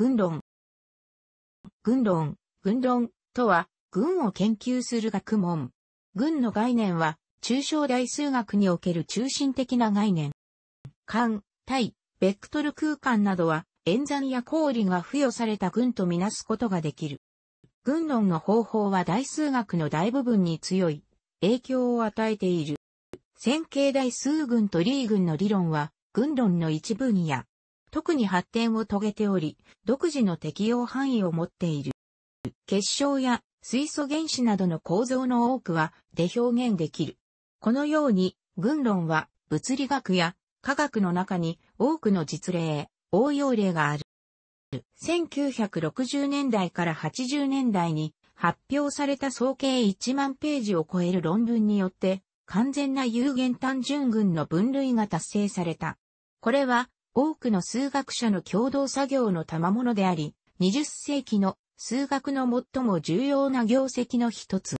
軍論。軍論、軍論とは、軍を研究する学問。軍の概念は、抽象大数学における中心的な概念。間、対、ベクトル空間などは、演算や氷が付与された軍とみなすことができる。軍論の方法は大数学の大部分に強い影響を与えている。線形代数群とリー群の理論は、軍論の一分野。特に発展を遂げており、独自の適用範囲を持っている。結晶や水素原子などの構造の多くはで表現できる。このように、群論は物理学や科学の中に多くの実例、応用例がある。1960年代から80年代に発表された総計1万ページを超える論文によって完全な有限単純群の分類が達成された。これは多くの数学者の共同作業の賜物であり、20世紀の数学の最も重要な業績の一つ。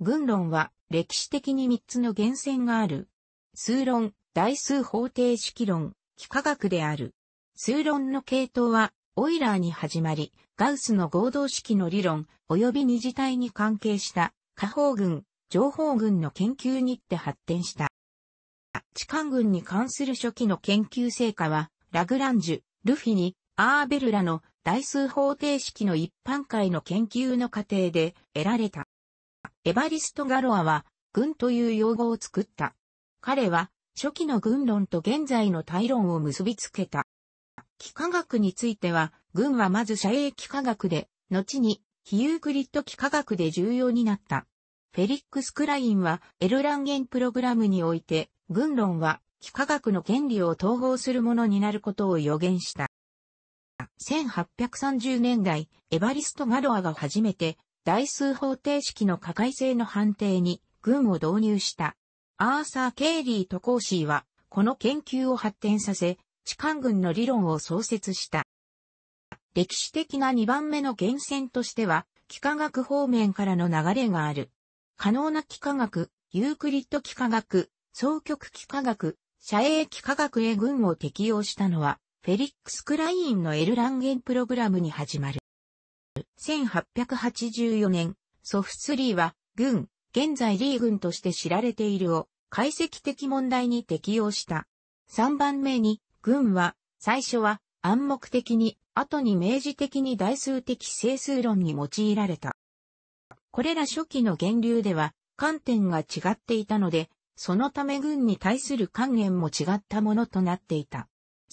群論は歴史的に3つの源泉がある。数論、代数方程式論、幾何学である。数論の系統は、オイラーに始まり、ガウスの合同式の理論、及び二次体に関係した、下方群、情報群の研究にって発展した。地間群に関する初期の研究成果は、ラグランジュ、ルフィニ、アーベルらの代数方程式の一般会の研究の過程で得られた。エバリスト・ガロアは、群という用語を作った。彼は、初期の群論と現在の対論を結びつけた。幾何学については、群はまず社営幾何学で、後に、ヒユークリッド幾何学で重要になった。フェリックス・クラインは、エルランゲンプログラムにおいて、軍論は、幾何学の原理を統合するものになることを予言した。1830年代、エバリスト・ガロアが初めて、代数方程式の可解性の判定に、軍を導入した。アーサー・ケイリーとコーシーは、この研究を発展させ、地官軍の理論を創設した。歴史的な2番目の源泉としては、幾何学方面からの流れがある。可能な幾何学、ユークリッド幾何学、双極幾何学、射影幾何学へ群を適用したのは、フェリックス・クラインのエルランゲンプログラムに始まる。1884年、ソフスリーは、軍、現在リー軍として知られているを、解析的問題に適用した。3番目に、軍は、最初は暗黙的に、後に明示的に代数的整数論に用いられた。これら初期の源流では観点が違っていたので、そのため軍に対する還元も違ったものとなっていた。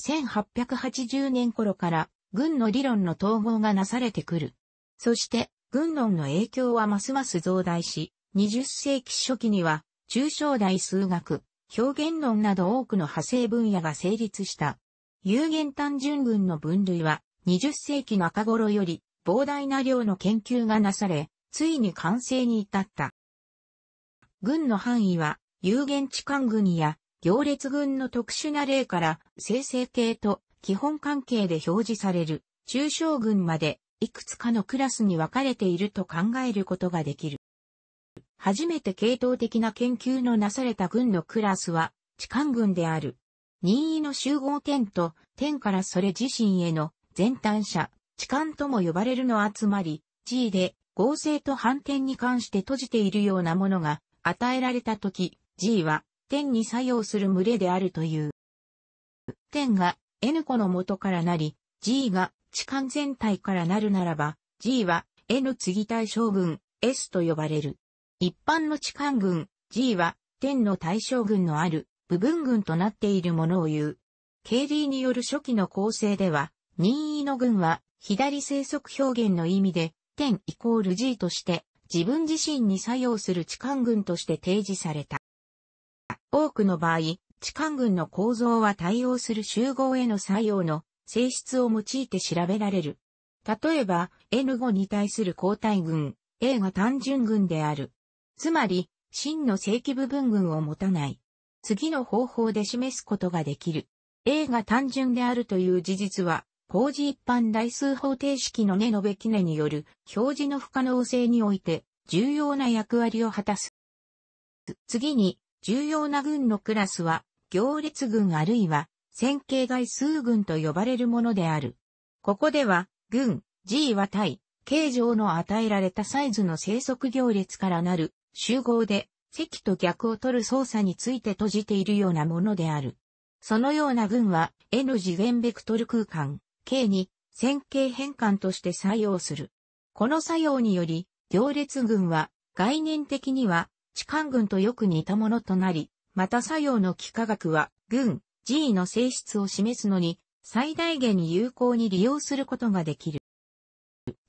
1880年頃から軍の理論の統合がなされてくる。そして軍論の影響はますます増大し、20世紀初期には中小大数学、表現論など多くの派生分野が成立した。有限単純群の分類は20世紀中頃より膨大な量の研究がなされ、ついに完成に至った。軍の範囲は、有限地間軍や行列軍の特殊な例から生成系と基本関係で表示される中小群までいくつかのクラスに分かれていると考えることができる。初めて系統的な研究のなされた軍のクラスは地間軍である。任意の集合点と点からそれ自身への全端者、地間とも呼ばれるの集まり、G で合成と反転に関して閉じているようなものが与えられたとき、G は点に作用する群れであるという。点が N 個の元からなり、G が置換全体からなるならば、G は N 次対象群 S と呼ばれる。一般の置換群 G は点の対象群のある部分群となっているものを言う。KD による初期の構成では、任意の群は左生息表現の意味で点イコール G として自分自身に作用する置換群として提示された。多くの場合、置換群の構造は対応する集合への作用の性質を用いて調べられる。例えば、N5 に対する抗体群、A が単純群である。つまり、真の正規部分群を持たない。次の方法で示すことができる。A が単純であるという事実は、工事一般代数方程式の根のべき根による表示の不可能性において重要な役割を果たす。次に、重要な群のクラスは、行列群あるいは線形外数群と呼ばれるものである。ここでは、群、G は対、形状の与えられたサイズの生息行列からなる集合で、積と逆を取る操作について閉じているようなものである。そのような群は、絵の次元ベクトル空間、K に線形変換として作用する。この作用により、行列群は概念的には置換群とよく似たものとなり、また作用の幾何学は群 G の性質を示すのに最大限に有効に利用することができる。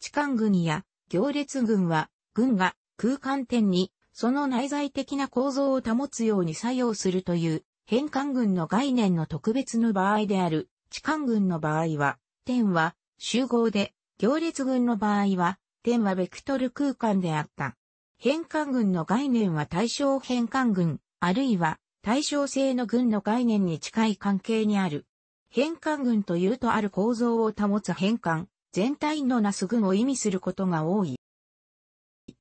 置換群や行列群は群が空間点にその内在的な構造を保つように作用するという変換群の概念の特別の場合である置換群の場合は点は集合で、行列群の場合は、点はベクトル空間であった。変換群の概念は対象変換群、あるいは対称性の群の概念に近い関係にある。変換群というとある構造を保つ変換、全体のなす群を意味することが多い。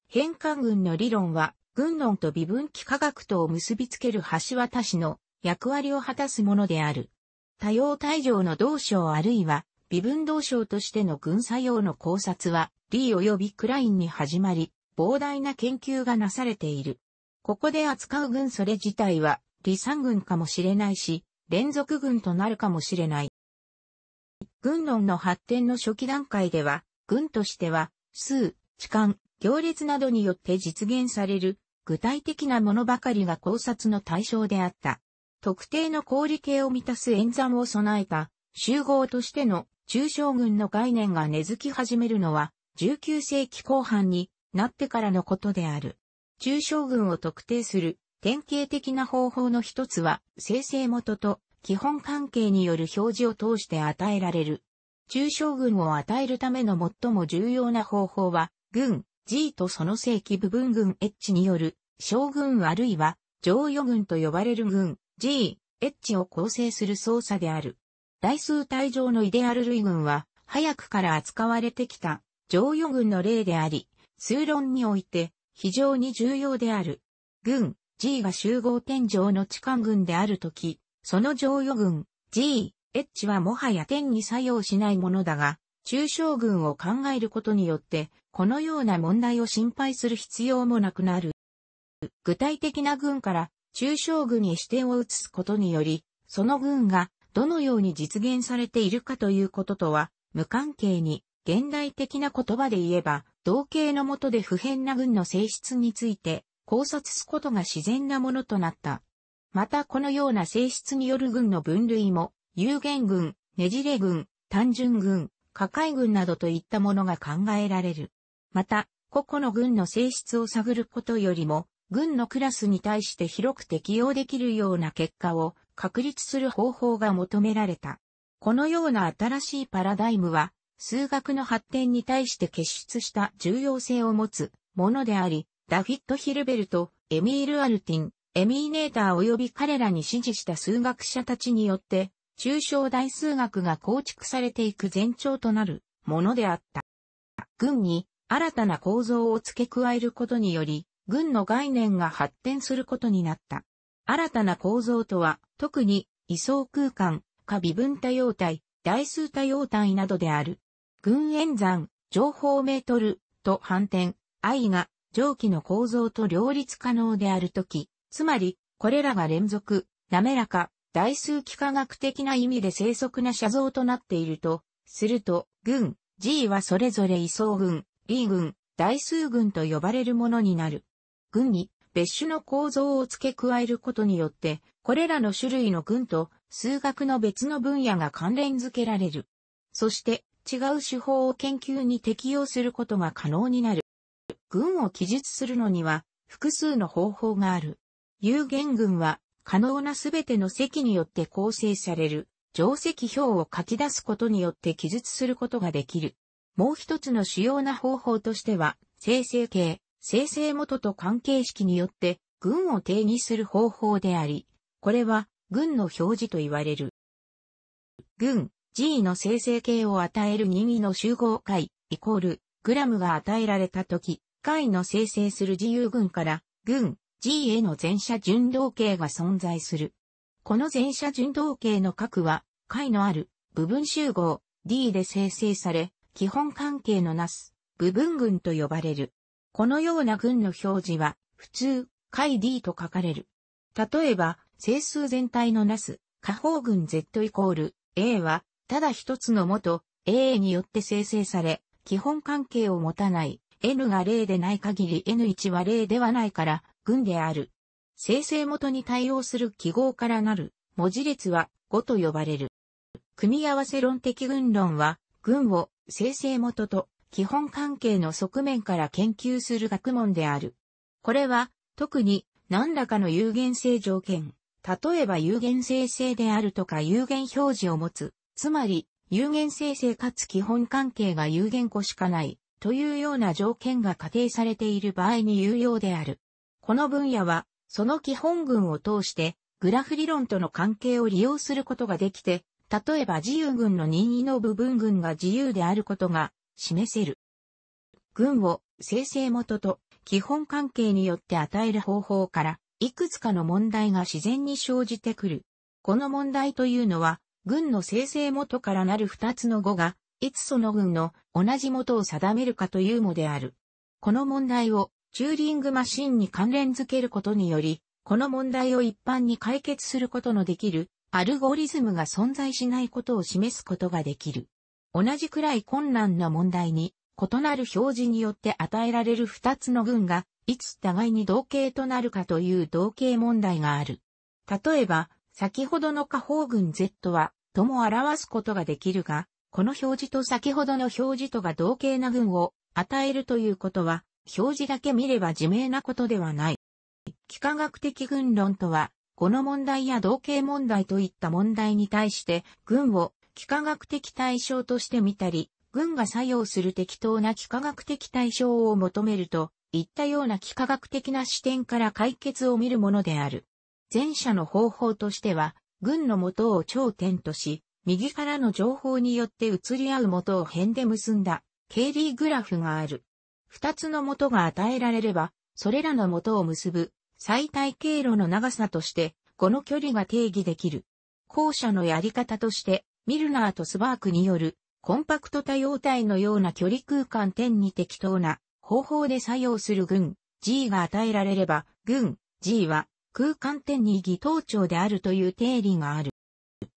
変換群の理論は、群論と微分岐科学とを結びつける橋渡しの役割を果たすものである。多様対上の同章あるいは微分動省としての軍作用の考察は、リー及びクラインに始まり、膨大な研究がなされている。ここで扱う軍それ自体は、離散軍かもしれないし、連続軍となるかもしれない。軍論の発展の初期段階では、軍としては、数、痴漢、行列などによって実現される、具体的なものばかりが考察の対象であった。特定の氷系を満たす演算を備えた、集合としての中将軍の概念が根付き始めるのは、19世紀後半になってからのことである。中将軍を特定する典型的な方法の一つは、生成元と基本関係による表示を通して与えられる。中将軍を与えるための最も重要な方法は、軍 G とその正規部分軍 H による将軍あるいは上与軍と呼ばれる軍 G、H を構成する操作である。大数体上のイデアル類群は、早くから扱われてきた、常用群の例であり、数論において、非常に重要である。群、G が集合天上の地間群であるとき、その乗用群、G、H はもはや天に作用しないものだが、中小群を考えることによって、このような問題を心配する必要もなくなる。具体的な群から中小群に視点を移すことにより、その群がどのように実現されているかということとは、無関係に、現代的な言葉で言えば、同型の下で普遍な群の性質について考察すことが自然なものとなった。またこのような性質による群の分類も、有限群、ねじれ群、単純群、下界群などといったものが考えられる。また、個々の群の性質を探ることよりも、群のクラスに対して広く適用できるような結果を確立する方法が求められた。このような新しいパラダイムは、数学の発展に対して結出した重要性を持つものであり、ダフィット・ヒルベルト、エミール・アルティン、エミーネーター及び彼らに支持した数学者たちによって、抽象大数学が構築されていく前兆となるものであった。軍に新たな構造を付け加えることにより、軍の概念が発展することになった。新たな構造とは、特に、位相空間、過微分多様体、代数多様体などである。群演算、情報メートル、と反転、I が、上記の構造と両立可能であるとき、つまり、これらが連続、滑らか、代数幾何学的な意味で正則な写像となっていると、すると、群、G はそれぞれ位相群、B 群、代数群と呼ばれるものになる。群に、別種の構造を付け加えることによって、これらの種類の群と数学の別の分野が関連づけられる。そして、違う手法を研究に適用することが可能になる。群を記述するのには、複数の方法がある。有限群は、可能なすべての積によって構成される、定石表を書き出すことによって記述することができる。もう一つの主要な方法としては、生成形、生成元と関係式によって群を定義する方法であり、これは群の表示と言われる。群 G の生成形を与える任意の集合解イコールグラムが与えられたとき、解の生成する自由群から群 G への前者順動形が存在する。この前者順動形の核は解のある部分集合 D で生成され、基本関係のなす部分群と呼ばれる。このような群の表示は、普通、解 D と書かれる。例えば、整数全体のなす、下方群 Z イコール A は、ただ一つの元 A によって生成され、基本関係を持たない N が0でない限り N1 は0ではないから、群である。生成元に対応する記号からなる文字列は5と呼ばれる。組み合わせ論的群論は、群を生成元と基本関係の側面から研究する学問である。これは、特に何らかの有限性条件、例えば有限性性であるとか有限表示を持つ、つまり有限性性かつ基本関係が有限個しかない、というような条件が仮定されている場合に有用である。この分野は、その基本群を通して、グラフ理論との関係を利用することができて、例えば自由群の任意の部分群が自由であることが示せる。群を生成元と基本関係によって与える方法から、いくつかの問題が自然に生じてくる。この問題というのは、群の生成元からなる二つの語が、いつその群の同じ元を定めるかというのである。この問題をチューリングマシンに関連づけることにより、この問題を一般に解決することのできるアルゴリズムが存在しないことを示すことができる。同じくらい困難な問題に、異なる表示によって与えられる二つの群が、いつ互いに同型となるかという同型問題がある。例えば、先ほどの下方群 Z は、とも表すことができるが、この表示と先ほどの表示とが同型な群を与えるということは、表示だけ見れば自明なことではない。幾何学的群論とは、この問題や同型問題といった問題に対して、群を幾何学的対象として見たり、群が作用する適当な幾何学的対象を求めると、いったような幾何学的な視点から解決を見るものである。前者の方法としては、群の元を頂点とし、右からの情報によって移り合う元を辺で結んだ、ケリーグラフがある。二つの元が与えられれば、それらの元を結ぶ、最大経路の長さとして、この距離が定義できる。後者のやり方として、ミルナーとスバークによるコンパクト多様体のような距離空間点に適当な方法で作用する群 G が与えられれば群 G は空間点に議等長であるという定理がある。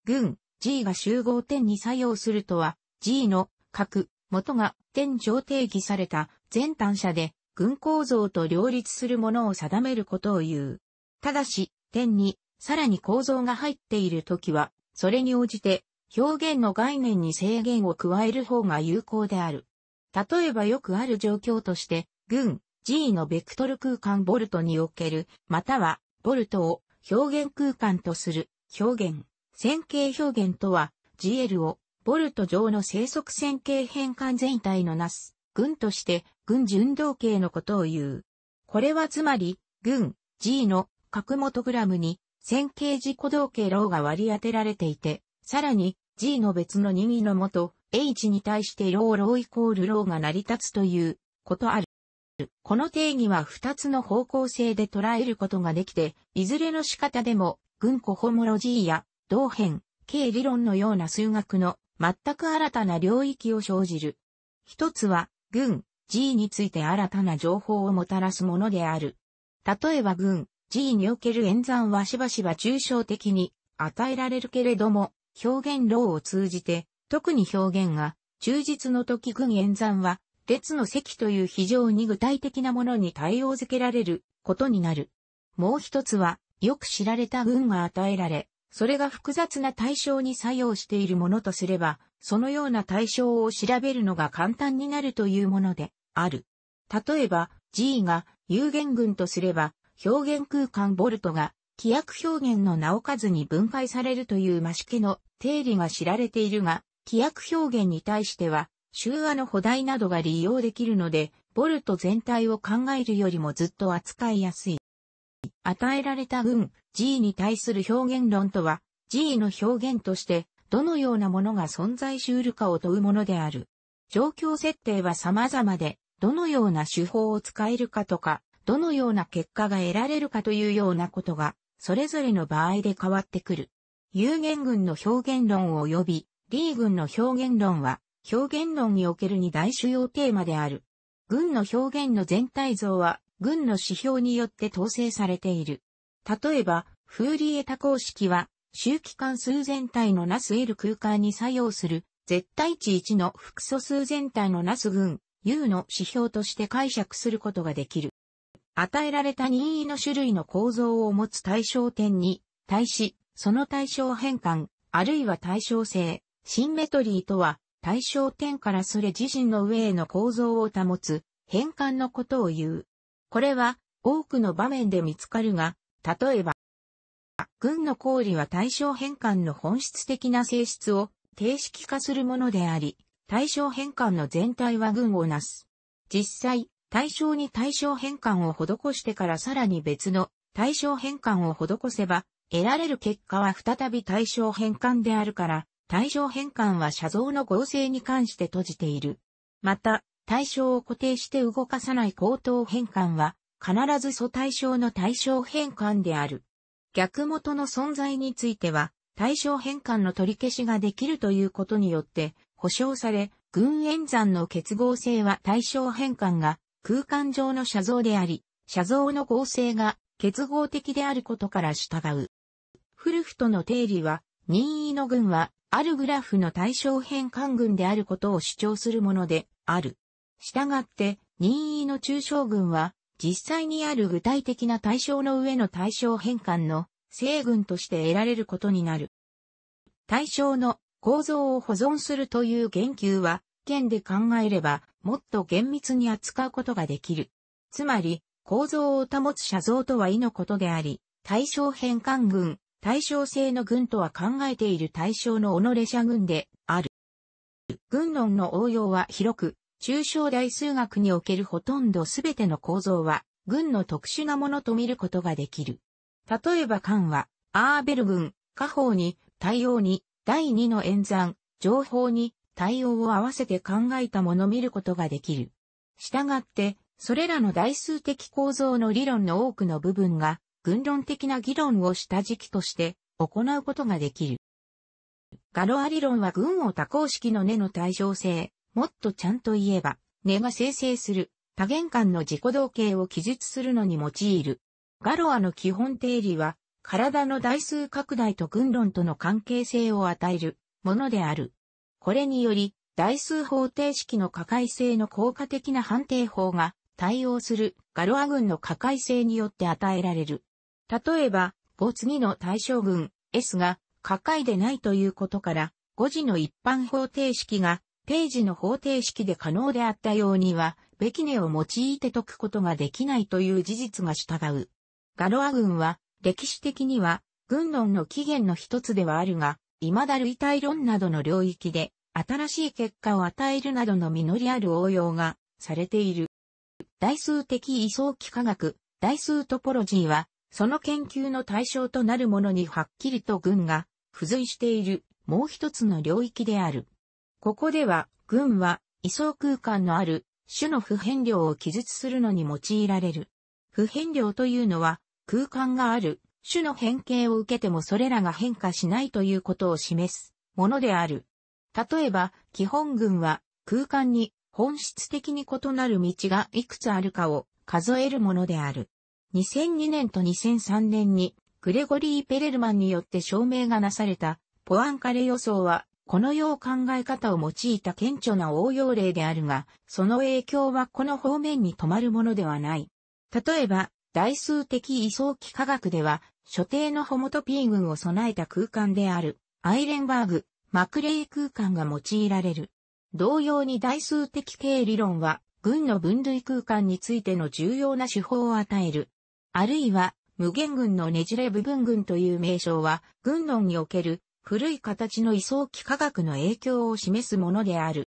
群 G が集合点に作用するとは G の核元が点上定義された全単車で群構造と両立するものを定めることを言う。ただし、点にさらに構造が入っているときは、それに応じて表現の概念に制限を加える方が有効である。例えばよくある状況として、群、G のベクトル空間ボルトにおける、または、ボルトを表現空間とする、表現、線形表現とは、GL を、ボルト上の生息線形変換全体のなす、群として、群順動形のことを言う。これはつまり、群、G の角元グラムに、線形自己動形ローが割り当てられていて、さらに、G の別の任意のもと、H に対してローローイコールローが成り立つということある。この定義は2つの方向性で捉えることができて、いずれの仕方でも、群コホモロジーや、同辺、K 理論のような数学の全く新たな領域を生じる。一つは、群、G について新たな情報をもたらすものである。例えば群、G における演算はしばしば抽象的に与えられるけれども、表現論を通じて、特に表現が、忠実の時群演算は、列の積という非常に具体的なものに対応づけられることになる。もう一つは、よく知られた群が与えられ、それが複雑な対象に作用しているものとすれば、そのような対象を調べるのが簡単になるというものである。例えば、G が有限群とすれば、表現空間ボルトが規約表現の名を数に分解されるという増し家の定理が知られているが、規約表現に対しては、周和の補題などが利用できるので、ボルト全体を考えるよりもずっと扱いやすい。与えられた群 G に対する表現論とは、G の表現として、どのようなものが存在しうるかを問うものである。状況設定は様々で、どのような手法を使えるかとか、どのような結果が得られるかというようなことがそれぞれの場合で変わってくる。有限群の表現論及び、リー群の表現論は、表現論における二大主要テーマである。群の表現の全体像は、群の指標によって統制されている。例えば、フーリエタ公式は、周期関数全体のなす L 空間に作用する、絶対値1の複素数全体のなす群、U の指標として解釈することができる。与えられた任意の種類の構造を持つ対象点に、対し、その対象変換、あるいは対称性、シンメトリーとは、対象点からそれ自身の上への構造を保つ、変換のことを言う。これは、多くの場面で見つかるが、例えば、群の公理は対象変換の本質的な性質を定式化するものであり、対象変換の全体は群をなす。実際、対象に対象変換を施してからさらに別の対象変換を施せば、得られる結果は再び対象変換であるから、対象変換は写像の合成に関して閉じている。また、対象を固定して動かさない口頭変換は、必ず素対象の対象変換である。逆元の存在については、対象変換の取り消しができるということによって、保証され、群演算の結合性は対象変換が空間上の写像であり、写像の構成が結合的であることから従う。フルフトの定理は、任意の群は、あるグラフの対象変換群であることを主張するものである。したがって、任意の抽象群は、実際にある具体的な対象の上の対象変換の正群として得られることになる。対象の構造を保存するという言及は、県で考えれば、もっと厳密に扱うことができる。つまり、構造を保つ写像とは異のことであり、対象変換群、対象性の群とは考えている対象の己者群である。群論の応用は広く、抽象大数学におけるほとんどすべての構造は、群の特殊なものと見ることができる。例えば漢は、アーベル群、下方に、対応に、第2の演算、情報に、対応を合わせて考えたもの見ることができる。したがって、それらの代数的構造の理論の多くの部分が、群論的な議論を下敷きとして行うことができる。ガロア理論は群を多項式の根の対称性、もっとちゃんと言えば、根が生成する多元間の自己同型を記述するのに用いる。ガロアの基本定理は、体の代数拡大と群論との関係性を与えるものである。これにより、代数方程式の可解性の効果的な判定法が対応するガロア群の可解性によって与えられる。例えば、5次の対象群 S が可解でないということから、5次の一般方程式がページの方程式で可能であったようには、べきねを用いて解くことができないという事実が従う。ガロア軍は、歴史的には、軍論の起源の一つではあるが、未だ類体論などの領域で、新しい結果を与えるなどの実りある応用がされている。代数的位相幾何学、代数トポロジーは、その研究の対象となるものにはっきりと群が付随しているもう一つの領域である。ここでは、群は位相空間のある種の不変量を記述するのに用いられる。不変量というのは空間がある種の変形を受けてもそれらが変化しないということを示すものである。例えば、基本群は空間に本質的に異なる道がいくつあるかを数えるものである。2002年と2003年にグレゴリー・ペレルマンによって証明がなされたポアンカレ予想はこのよう考え方を用いた顕著な応用例であるが、その影響はこの方面に止まるものではない。例えば、代数的位相幾何学では、所定のホモトピー群を備えた空間である、アイレンバーグ、マクレイ空間が用いられる。同様に代数的系理論は、群の分類空間についての重要な手法を与える。あるいは、無限群のねじれ部分群という名称は、群論における古い形の位相幾何学の影響を示すものである。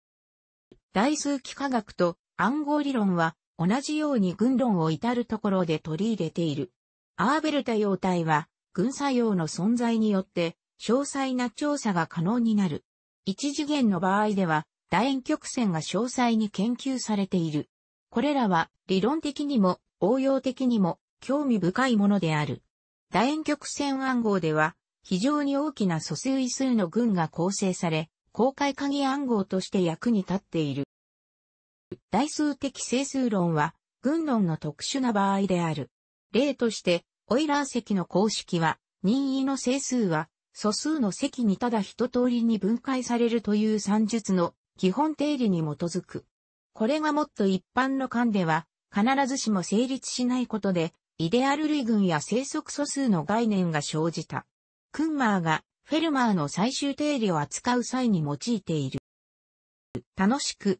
代数幾何学と暗号理論は同じように軍論を至るところで取り入れている。アーベルタ用体は、軍作用の存在によって、詳細な調査が可能になる。一次元の場合では、楕円曲線が詳細に研究されている。これらは、理論的にも、応用的にも、興味深いものである。楕円曲線暗号では、非常に大きな素数位数の群が構成され、公開鍵暗号として役に立っている。代数的整数論は、群論の特殊な場合である。例として、オイラー積の公式は、任意の整数は、素数の積にただ一通りに分解されるという算術の基本定理に基づく。これがもっと一般の間では、必ずしも成立しないことで、イデアル類群や生息素数の概念が生じた。クンマーがフェルマーの最終定理を扱う際に用いている。楽しく、